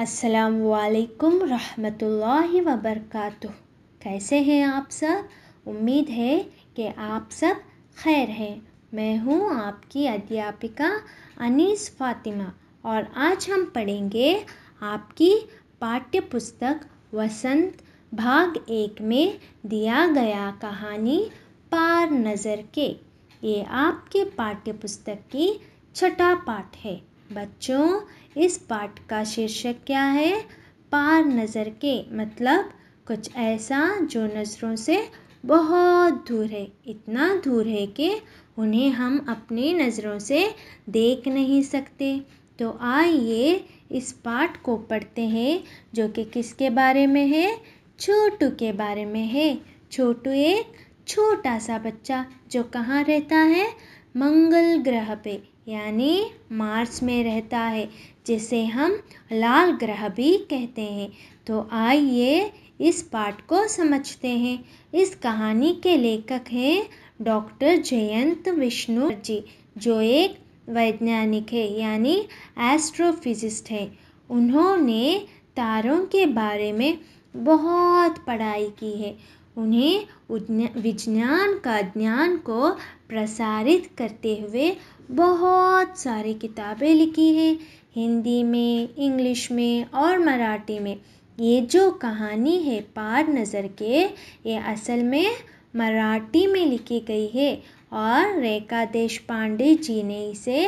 अस्सलाम रहमतुल्लाहि वबरकातुह कैसे हैं आप सब उम्मीद है कि आप सब खैर हैं मैं हूँ आपकी अध्यापिका अनीस फातिमा और आज हम पढ़ेंगे आपकी पाठ्य पुस्तक वसंत भाग एक में दिया गया कहानी पार नज़र के ये आपके पाठ्य पुस्तक की छठा पाठ है बच्चों इस पाठ का शीर्षक क्या है पार नज़र के मतलब कुछ ऐसा जो नज़रों से बहुत दूर है इतना दूर है कि उन्हें हम अपनी नज़रों से देख नहीं सकते तो आइए इस पाठ को पढ़ते हैं जो कि किसके बारे में है छोटू के बारे में है छोटू एक छोटा सा बच्चा जो कहाँ रहता है मंगल ग्रह पे यानी मार्स में रहता है जिसे हम लाल ग्रह भी कहते हैं तो आइए इस पाठ को समझते हैं इस कहानी के लेखक हैं डॉक्टर जयंत विष्णु जी जो एक वैज्ञानिक है यानी एस्ट्रोफिजिस्ट है उन्होंने तारों के बारे में बहुत पढ़ाई की है उन्हें विज्ञान का ज्ञान को प्रसारित करते हुए बहुत सारी किताबें लिखी हैं हिंदी में इंग्लिश में और मराठी में ये जो कहानी है पार नज़र के ये असल में मराठी में लिखी गई है और रेखा देश पांडे जी ने इसे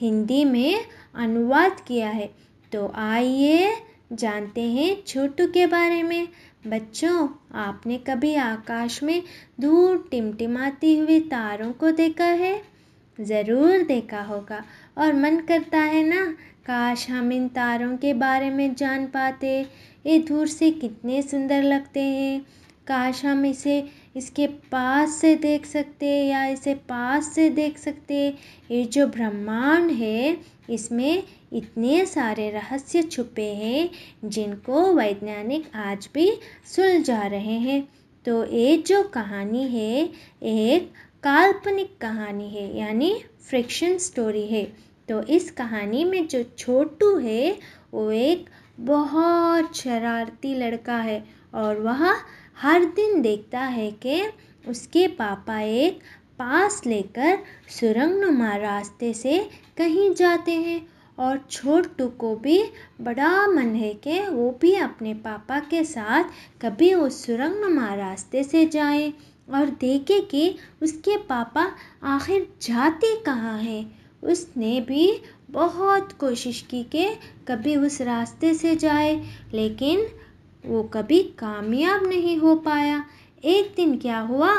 हिंदी में अनुवाद किया है तो आइए जानते हैं छोटू के बारे में बच्चों आपने कभी आकाश में दूर टिमटिमाती हुए तारों को देखा है ज़रूर देखा होगा और मन करता है ना काश हम इन तारों के बारे में जान पाते ये दूर से कितने सुंदर लगते हैं काश हम इसे इसके पास से देख सकते या इसे पास से देख सकते ये जो ब्रह्मांड है इसमें इतने सारे रहस्य छुपे हैं जिनको वैज्ञानिक आज भी सुलझा रहे हैं तो ये जो कहानी है एक काल्पनिक कहानी है यानी फ्रिक्शन स्टोरी है तो इस कहानी में जो छोटू है वो एक बहुत शरारती लड़का है और वह हर दिन देखता है कि उसके पापा एक पास लेकर सुरंग नुमा रास्ते से कहीं जाते हैं और छोटू को भी बड़ा मन है कि वो भी अपने पापा के साथ कभी उस सुरंग नुमा रास्ते से जाए और देखे कि उसके पापा आखिर जाते कहाँ हैं उसने भी बहुत कोशिश की कि कभी उस रास्ते से जाए लेकिन वो कभी कामयाब नहीं हो पाया एक दिन क्या हुआ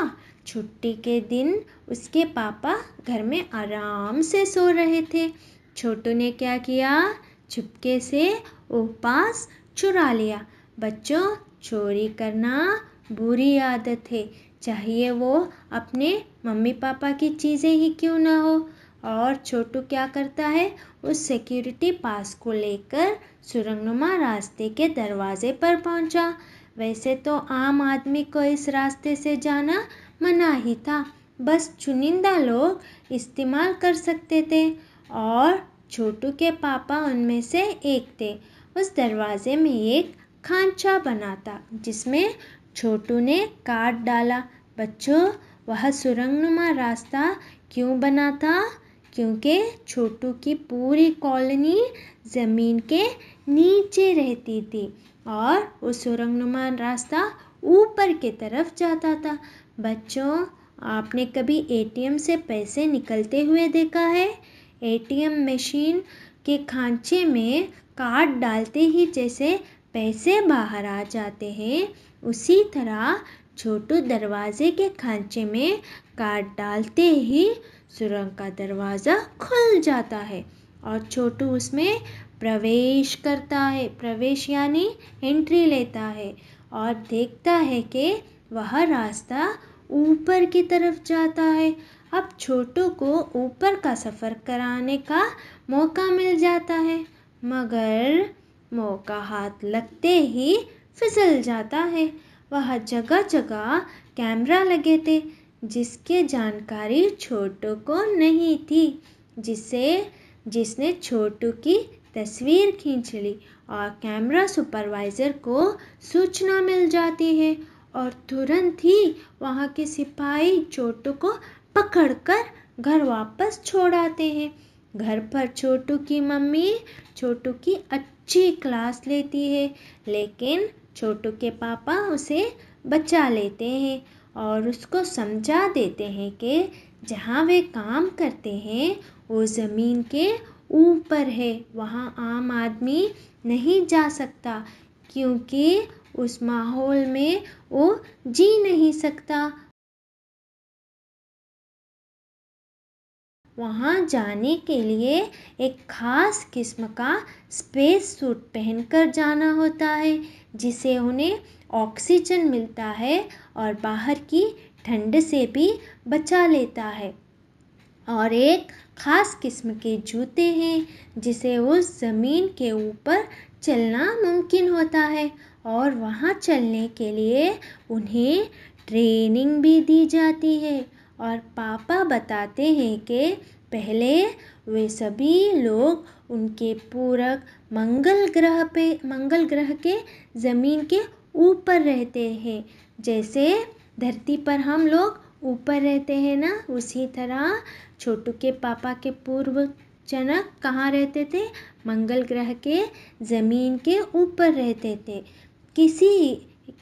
छुट्टी के दिन उसके पापा घर में आराम से सो रहे थे छोटू ने क्या किया छुपके से वो पास चुरा लिया बच्चों चोरी करना बुरी आदत है चाहिए वो अपने मम्मी पापा की चीज़ें ही क्यों ना हो और छोटू क्या करता है उस सिक्योरिटी पास को लेकर सुरंगनुमा रास्ते के दरवाजे पर पहुंचा वैसे तो आम आदमी को इस रास्ते से जाना मना ही था बस चुनिंदा लोग इस्तेमाल कर सकते थे और छोटू के पापा उनमें से एक थे उस दरवाजे में एक खांचा बना था जिसमें छोटू ने काट डाला बच्चों वह सुरंगनुमा रास्ता क्यों बना था क्योंकि छोटू की पूरी कॉलोनी ज़मीन के नीचे रहती थी और वो सुरंगनुमा रास्ता ऊपर की तरफ जाता था बच्चों आपने कभी एटीएम से पैसे निकलते हुए देखा है एटीएम मशीन के खांचे में कार्ड डालते ही जैसे पैसे बाहर आ जाते हैं उसी तरह छोटू दरवाजे के खांचे में काट डालते ही सुरंग का दरवाज़ा खुल जाता है और छोटू उसमें प्रवेश करता है प्रवेश यानी एंट्री लेता है और देखता है कि वह रास्ता ऊपर की तरफ जाता है अब छोटू को ऊपर का सफ़र कराने का मौका मिल जाता है मगर मौका हाथ लगते ही फिसल जाता है वह जगह जगह कैमरा लगे थे जिसके जानकारी छोटू को नहीं थी जिसे जिसने छोटू की तस्वीर खींच ली और कैमरा सुपरवाइज़र को सूचना मिल जाती है और तुरंत ही वहाँ के सिपाही छोटू को पकड़कर घर वापस छोड़ आते हैं घर पर छोटू की मम्मी छोटू की अच्छी क्लास लेती है लेकिन छोटू के पापा उसे बचा लेते हैं और उसको समझा देते हैं कि जहाँ वे काम करते हैं वो ज़मीन के ऊपर है वहाँ आम आदमी नहीं जा सकता क्योंकि उस माहौल में वो जी नहीं सकता वहाँ जाने के लिए एक खास किस्म का स्पेस सूट पहन कर जाना होता है जिसे उन्हें ऑक्सीजन मिलता है और बाहर की ठंड से भी बचा लेता है और एक ख़ास किस्म के जूते हैं जिसे उस ज़मीन के ऊपर चलना मुमकिन होता है और वहाँ चलने के लिए उन्हें ट्रेनिंग भी दी जाती है और पापा बताते हैं कि पहले वे सभी लोग उनके पूरक मंगल ग्रह पे मंगल ग्रह के ज़मीन के ऊपर रहते हैं जैसे धरती पर हम लोग ऊपर रहते हैं ना उसी तरह छोटू के पापा के पूर्व जनक कहाँ रहते थे मंगल ग्रह के ज़मीन के ऊपर रहते थे किसी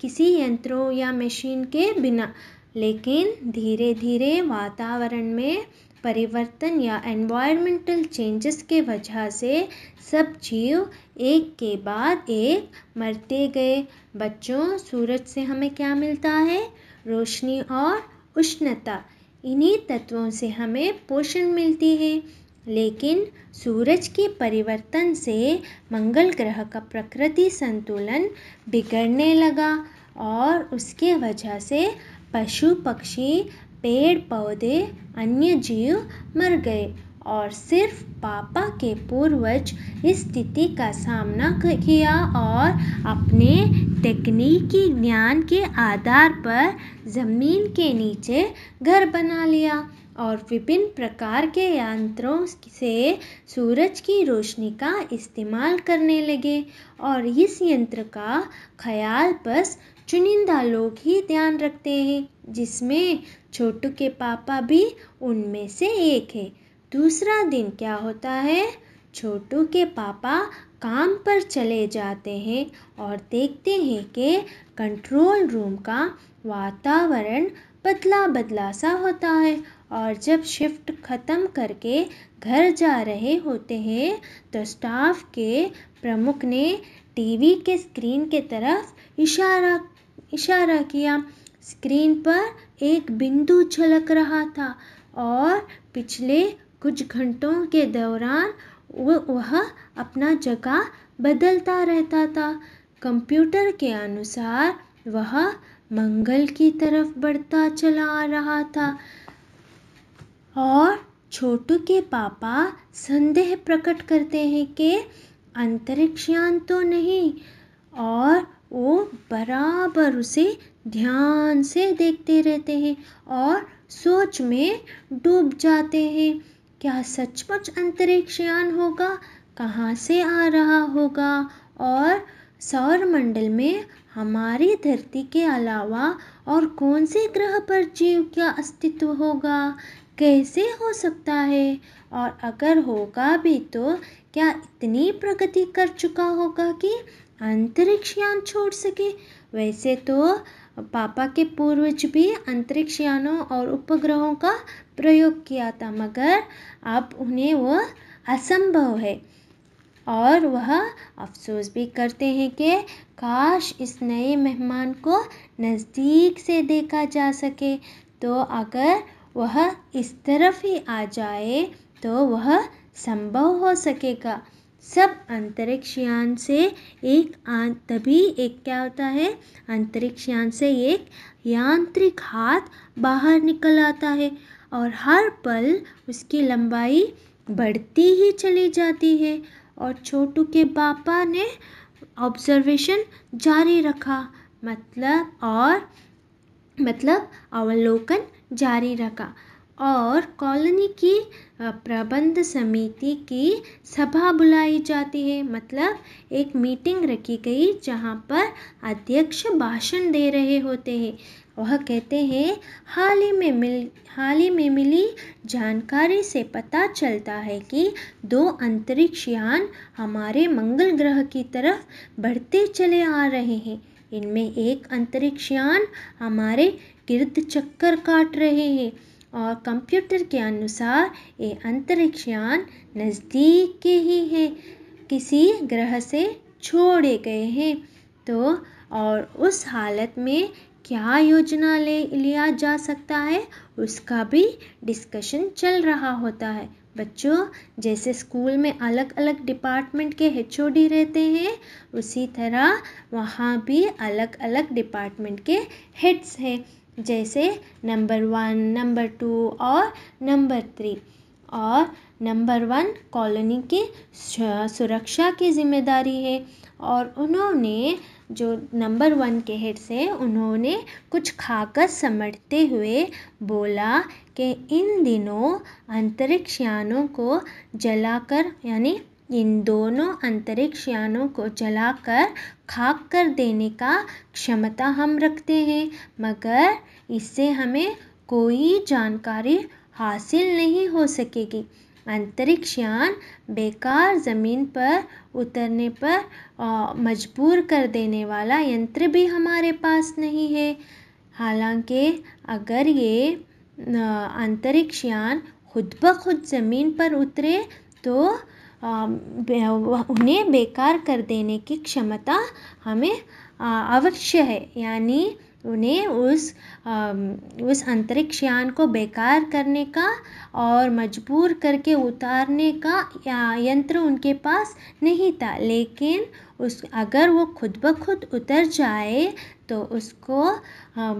किसी यंत्रों या मशीन के बिना लेकिन धीरे धीरे वातावरण में परिवर्तन या एनवायरमेंटल चेंजेस के वजह से सब जीव एक के बाद एक मरते गए बच्चों सूरज से हमें क्या मिलता है रोशनी और उष्णता इन्हीं तत्वों से हमें पोषण मिलती है लेकिन सूरज के परिवर्तन से मंगल ग्रह का प्रकृति संतुलन बिगड़ने लगा और उसके वजह से पशु पक्षी पेड़ पौधे अन्य जीव मर गए और सिर्फ पापा के पूर्वज इस स्थिति का सामना किया और अपने तकनीकी ज्ञान के आधार पर ज़मीन के नीचे घर बना लिया और विभिन्न प्रकार के यंत्रों से सूरज की रोशनी का इस्तेमाल करने लगे और इस यंत्र का ख्याल बस चुनिंदा लोग ही ध्यान रखते हैं जिसमें छोटू के पापा भी उनमें से एक है दूसरा दिन क्या होता है छोटू के पापा काम पर चले जाते हैं और देखते हैं कि कंट्रोल रूम का वातावरण बदला बदला सा होता है और जब शिफ्ट ख़त्म करके घर जा रहे होते हैं तो स्टाफ के प्रमुख ने टीवी के स्क्रीन के तरफ इशारा इशारा किया स्क्रीन पर एक बिंदु झलक रहा था और पिछले कुछ घंटों के दौरान वह अपना जगह बदलता रहता था कंप्यूटर के अनुसार वह मंगल की तरफ बढ़ता चला आ रहा था और छोटू के पापा संदेह प्रकट करते हैं कि अंतरिक्ष यान तो नहीं और वो बराबर उसे ध्यान से देखते रहते हैं और सोच में डूब जाते हैं क्या सचमुच अंतरिक्षयान होगा कहाँ से आ रहा होगा और सौर मंडल में हमारी धरती के अलावा और कौन से ग्रह पर जीव का अस्तित्व होगा कैसे हो सकता है और अगर होगा भी तो क्या इतनी प्रगति कर चुका होगा कि अंतरिक्ष यान छोड़ सके वैसे तो पापा के पूर्वज भी अंतरिक्ष यानों और उपग्रहों का प्रयोग किया था मगर अब उन्हें वह असंभव है और वह अफसोस भी करते हैं कि काश इस नए मेहमान को नज़दीक से देखा जा सके तो अगर वह इस तरफ ही आ जाए तो वह संभव हो सकेगा सब अंतरिक्ष यान से एक तभी एक क्या होता है अंतरिक्ष यान से एक यांत्रिक हाथ बाहर निकल आता है और हर पल उसकी लंबाई बढ़ती ही चली जाती है और छोटू के पापा ने ऑब्जर्वेशन जारी रखा मतलब और मतलब अवलोकन जारी रखा और कॉलोनी की प्रबंध समिति की सभा बुलाई जाती है मतलब एक मीटिंग रखी गई जहाँ पर अध्यक्ष भाषण दे रहे होते हैं वह कहते हैं हाल ही में मिल हाल ही में मिली जानकारी से पता चलता है कि दो अंतरिक्ष यान हमारे मंगल ग्रह की तरफ बढ़ते चले आ रहे हैं इनमें एक अंतरिक्ष यान हमारे गिर्द चक्कर काट रहे हैं और कंप्यूटर के अनुसार ये अंतरिक्ष यान नज़दीक के ही हैं किसी ग्रह से छोड़े गए हैं तो और उस हालत में क्या योजना ले लिया जा सकता है उसका भी डिस्कशन चल रहा होता है बच्चों जैसे स्कूल में अलग अलग डिपार्टमेंट के एच रहते हैं उसी तरह वहाँ भी अलग अलग डिपार्टमेंट के हेड्स हैं जैसे नंबर वन नंबर टू और नंबर थ्री और नंबर वन कॉलोनी की सुरक्षा की जिम्मेदारी है और उन्होंने जो नंबर वन के हेड से उन्होंने कुछ खाकर समटते हुए बोला कि इन दिनों अंतरिक्ष यानों को जलाकर यानी इन दोनों अंतरिक्ष यानों को जलाकर खाक कर देने का क्षमता हम रखते हैं मगर इससे हमें कोई जानकारी हासिल नहीं हो सकेगी अंतरिक्ष यान बेकार ज़मीन पर उतरने पर मजबूर कर देने वाला यंत्र भी हमारे पास नहीं है हालांकि अगर ये अंतरिक्ष यान खुद ब खुद ज़मीन पर उतरे तो उन्हें बेकार कर देने की क्षमता हमें अवश्य है यानी उन्हें उस उस अंतरिक्ष यान को बेकार करने का और मजबूर करके उतारने का यंत्र उनके पास नहीं था लेकिन उस अगर वो खुद ब खुद उतर जाए तो उसको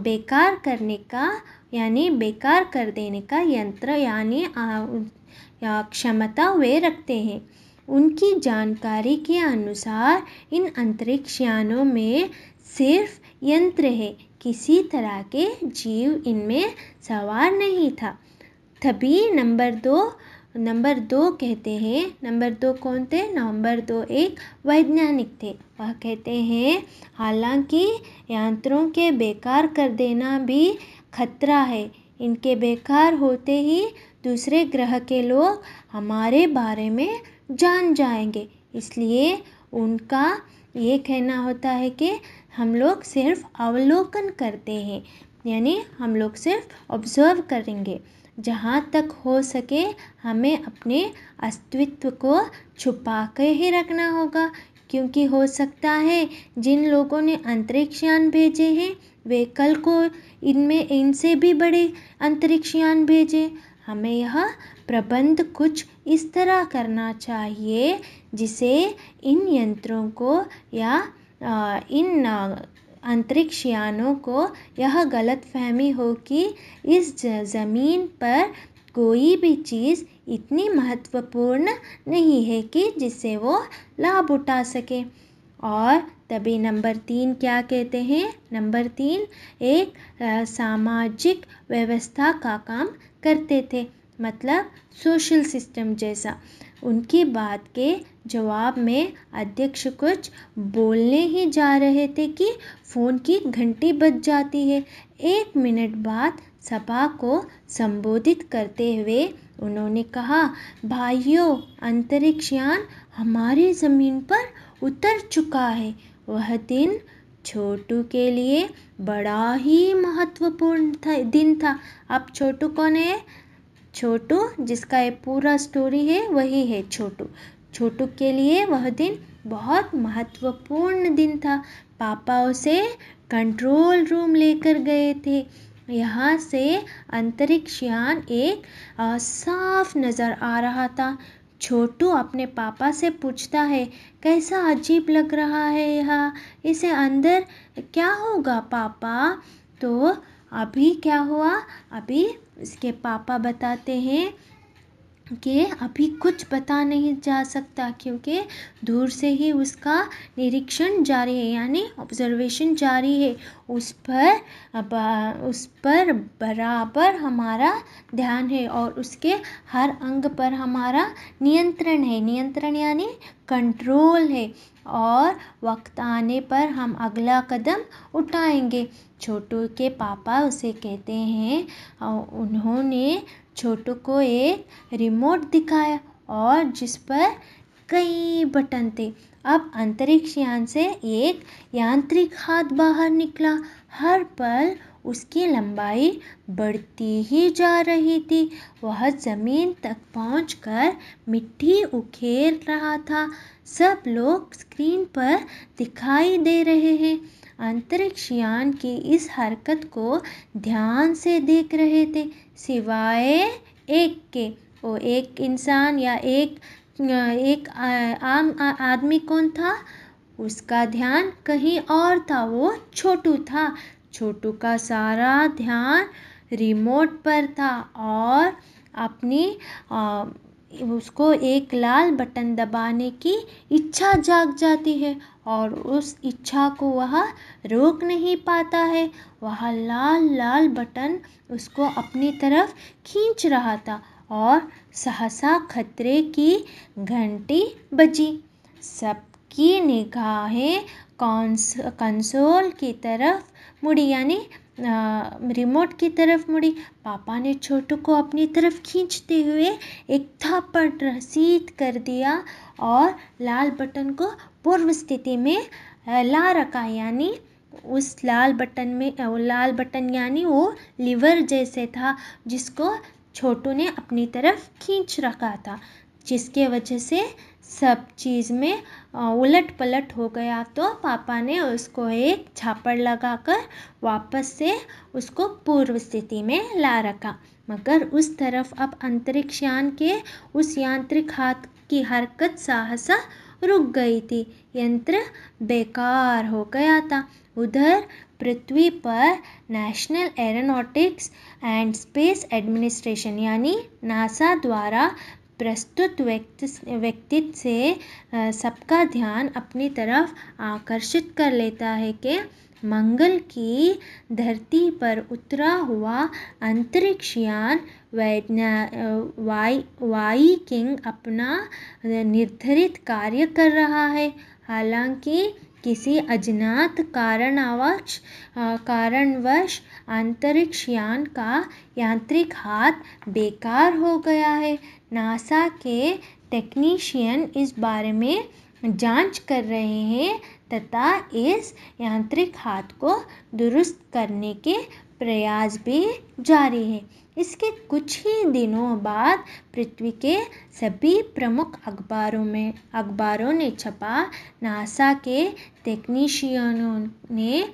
बेकार करने का यानी बेकार कर देने का यंत्र यानी या क्षमता वे रखते हैं उनकी जानकारी के अनुसार इन अंतरिक्ष यानों में सिर्फ यंत्र है किसी तरह के जीव इनमें सवार नहीं था तभी नंबर दो नंबर दो कहते हैं नंबर दो कौन थे नंबर दो एक वैज्ञानिक थे वह कहते हैं हालांकि यंत्रों के बेकार कर देना भी खतरा है इनके बेकार होते ही दूसरे ग्रह के लोग हमारे बारे में जान जाएंगे इसलिए उनका ये कहना होता है कि हम लोग सिर्फ अवलोकन करते हैं यानी हम लोग सिर्फ ऑब्जर्व करेंगे जहाँ तक हो सके हमें अपने अस्तित्व को छुपा के ही रखना होगा क्योंकि हो सकता है जिन लोगों ने अंतरिक्ष यान भेजे हैं वे कल को इनमें इनसे भी बड़े अंतरिक्ष यान भेजे हमें यह प्रबंध कुछ इस तरह करना चाहिए जिसे इन यंत्रों को या इन अंतरिक्ष यानों को यह गलत फहमी हो कि इस ज़मीन पर कोई भी चीज़ इतनी महत्वपूर्ण नहीं है कि जिससे वो लाभ उठा सके और तभी नंबर तीन क्या कहते हैं नंबर तीन एक आ, सामाजिक व्यवस्था का काम करते थे मतलब सोशल सिस्टम जैसा उनकी बात के जवाब में अध्यक्ष कुछ बोलने ही जा रहे थे कि फ़ोन की घंटी बज जाती है एक मिनट बाद सभा को संबोधित करते हुए उन्होंने कहा भाइयों अंतरिक्ष यान हमारे ज़मीन पर उतर चुका है वह दिन छोटू के लिए बड़ा ही महत्वपूर्ण था दिन था अब छोटू कौन है छोटू जिसका ये पूरा स्टोरी है वही है छोटू छोटू के लिए वह दिन बहुत महत्वपूर्ण दिन था पापा उसे कंट्रोल रूम लेकर गए थे यहाँ से अंतरिक्ष यान एक आ, साफ नजर आ रहा था। छोटू अपने पापा से पूछता है कैसा अजीब लग रहा है यह इसे अंदर क्या होगा पापा तो अभी क्या हुआ अभी इसके पापा बताते हैं कि अभी कुछ बता नहीं जा सकता क्योंकि दूर से ही उसका निरीक्षण जारी है यानी ऑब्जर्वेशन जारी है उस पर उस पर बराबर हमारा ध्यान है और उसके हर अंग पर हमारा नियंत्रण है नियंत्रण यानी कंट्रोल है और वक्त आने पर हम अगला कदम उठाएंगे छोटू के पापा उसे कहते हैं उन्होंने छोटू को एक रिमोट दिखाया और जिस पर कई बटन थे अब अंतरिक्ष यान से एक यांत्रिक हाथ बाहर निकला हर पल उसकी लंबाई बढ़ती ही जा रही थी वह ज़मीन तक पहुँच कर मिट्टी उखेर रहा था सब लोग स्क्रीन पर दिखाई दे रहे हैं अंतरिक्ष यान की इस हरकत को ध्यान से देख रहे थे सिवाय एक के वो एक इंसान या एक एक आम आदमी कौन था उसका ध्यान कहीं और था वो छोटू था छोटू का सारा ध्यान रिमोट पर था और अपनी उसको एक लाल बटन दबाने की इच्छा जाग जाती है और उस इच्छा को वह रोक नहीं पाता है वह लाल लाल बटन उसको अपनी तरफ खींच रहा था और सहसा खतरे की घंटी बजी सबकी निगाहें कौंस कंसोल की तरफ मुड़ी यानी रिमोट की तरफ मुड़ी पापा ने छोटू को अपनी तरफ खींचते हुए एक थप्पड़ रसीद कर दिया और लाल बटन को पूर्व स्थिति में ला रखा यानी उस लाल बटन में वो लाल बटन यानी वो लीवर जैसे था जिसको छोटू ने अपनी तरफ खींच रखा था जिसके वजह से सब चीज़ में उलट पलट हो गया तो पापा ने उसको एक छापड़ लगाकर वापस से उसको पूर्व स्थिति में ला रखा मगर उस तरफ अब अंतरिक्ष यान के उस यांत्रिक हाथ की हरकत साहसा रुक गई थी यंत्र बेकार हो गया था उधर पृथ्वी पर National Aeronautics and Space Administration यानी नासा द्वारा प्रस्तुत व्यक्ति व्यक्तित्व से सबका ध्यान अपनी तरफ आकर्षित कर लेता है कि मंगल की धरती पर उतरा हुआ अंतरिक्ष यान वाई वाई किंग अपना निर्धारित कार्य कर रहा है हालांकि किसी अज्ञात कारणवश कारणवश अंतरिक्ष यान का यांत्रिक हाथ बेकार हो गया है नासा के टेक्नीशियन इस बारे में जांच कर रहे हैं तथा इस यांत्रिक हाथ को दुरुस्त करने के प्रयास भी जारी है इसके कुछ ही दिनों बाद पृथ्वी के सभी प्रमुख अखबारों में अखबारों ने छपा नासा के टेक्नीशियनों ने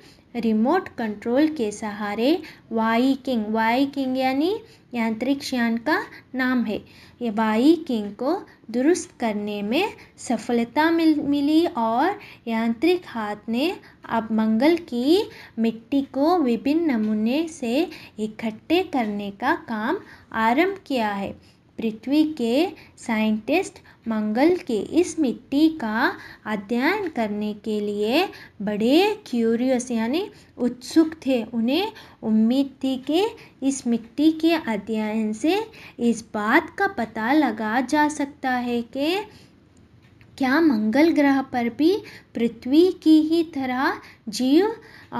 रिमोट कंट्रोल के सहारे वाई किंग वाई किंग यानी यांत्रिक यान का नाम है ये वाई किंग को दुरुस्त करने में सफलता मिल मिली और यांत्रिक हाथ ने अब मंगल की मिट्टी को विभिन्न नमूने से इकट्ठे करने का काम आरंभ किया है पृथ्वी के साइंटिस्ट मंगल के इस मिट्टी का अध्ययन करने के लिए बड़े क्यूरियस यानी उत्सुक थे उन्हें उम्मीद थी कि इस मिट्टी के अध्ययन से इस बात का पता लगा जा सकता है कि क्या मंगल ग्रह पर भी पृथ्वी की ही तरह जीव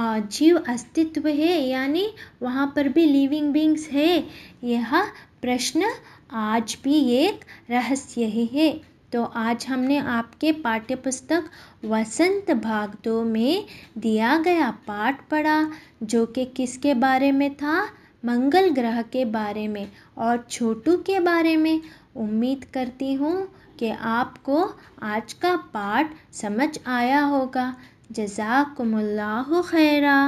जीव अस्तित्व है यानी वहाँ पर भी लिविंग बींग्स है यह प्रश्न आज भी एक रहस्य ही है तो आज हमने आपके पाठ्य पुस्तक वसंत भाग दो में दिया गया पाठ पढ़ा जो कि किसके बारे में था मंगल ग्रह के बारे में और छोटू के बारे में उम्मीद करती हूँ कि आपको आज का पाठ समझ आया होगा जजाकमुल्लाह खैरा